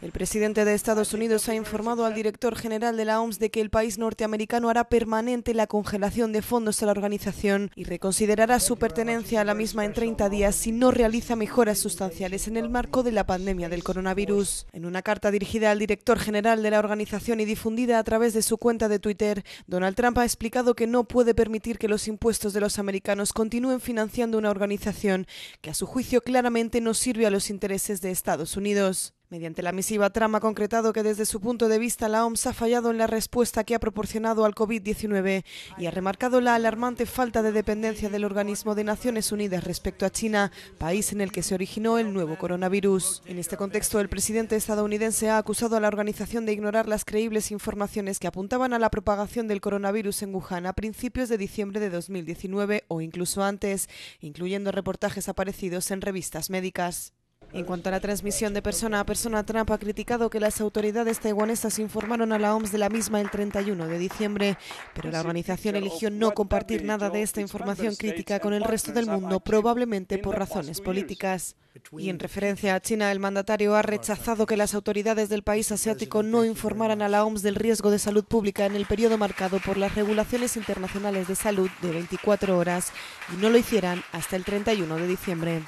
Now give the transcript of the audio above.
El presidente de Estados Unidos ha informado al director general de la OMS de que el país norteamericano hará permanente la congelación de fondos a la organización y reconsiderará su pertenencia a la misma en 30 días si no realiza mejoras sustanciales en el marco de la pandemia del coronavirus. En una carta dirigida al director general de la organización y difundida a través de su cuenta de Twitter, Donald Trump ha explicado que no puede permitir que los impuestos de los americanos continúen financiando una organización que a su juicio claramente no sirve a los intereses de Estados Unidos. Mediante la misiva trama ha concretado que desde su punto de vista la OMS ha fallado en la respuesta que ha proporcionado al COVID-19 y ha remarcado la alarmante falta de dependencia del organismo de Naciones Unidas respecto a China, país en el que se originó el nuevo coronavirus. En este contexto, el presidente estadounidense ha acusado a la organización de ignorar las creíbles informaciones que apuntaban a la propagación del coronavirus en Wuhan a principios de diciembre de 2019 o incluso antes, incluyendo reportajes aparecidos en revistas médicas. En cuanto a la transmisión de persona a persona, Trump ha criticado que las autoridades taiwanesas informaron a la OMS de la misma el 31 de diciembre, pero la organización eligió no compartir nada de esta información crítica con el resto del mundo, probablemente por razones políticas. Y en referencia a China, el mandatario ha rechazado que las autoridades del país asiático no informaran a la OMS del riesgo de salud pública en el periodo marcado por las regulaciones internacionales de salud de 24 horas y no lo hicieran hasta el 31 de diciembre.